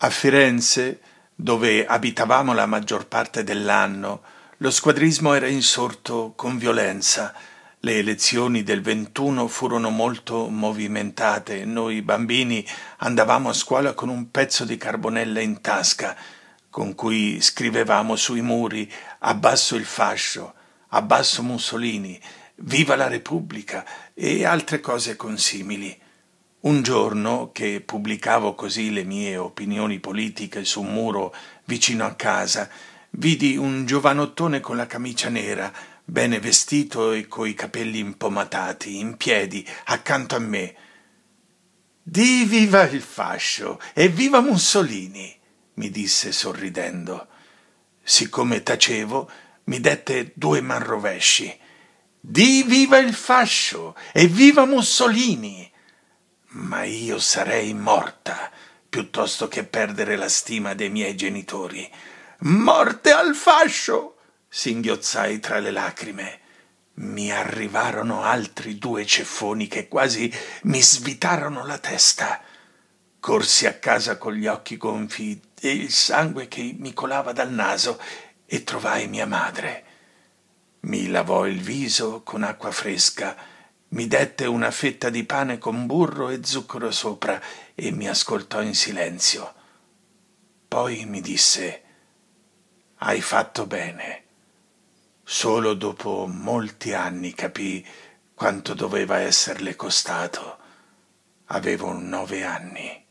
A Firenze, dove abitavamo la maggior parte dell'anno, lo squadrismo era insorto con violenza. Le elezioni del 21 furono molto movimentate. Noi bambini andavamo a scuola con un pezzo di carbonella in tasca, con cui scrivevamo sui muri abbasso il fascio, abbasso Mussolini, viva la Repubblica e altre cose consimili. Un giorno che pubblicavo così le mie opinioni politiche su un muro vicino a casa, vidi un giovanottone con la camicia nera, bene vestito e coi capelli impomatati, in piedi, accanto a me. Di viva il fascio e viva Mussolini! mi disse sorridendo. Siccome tacevo, mi dette due manrovesci. Di viva il fascio e viva Mussolini! ma io sarei morta piuttosto che perdere la stima dei miei genitori. Morte al fascio! singhiozzai tra le lacrime. Mi arrivarono altri due ceffoni che quasi mi svitarono la testa. Corsi a casa con gli occhi gonfi e il sangue che mi colava dal naso e trovai mia madre. Mi lavò il viso con acqua fresca mi dette una fetta di pane con burro e zucchero sopra e mi ascoltò in silenzio. Poi mi disse Hai fatto bene. Solo dopo molti anni capì quanto doveva esserle costato. Avevo nove anni.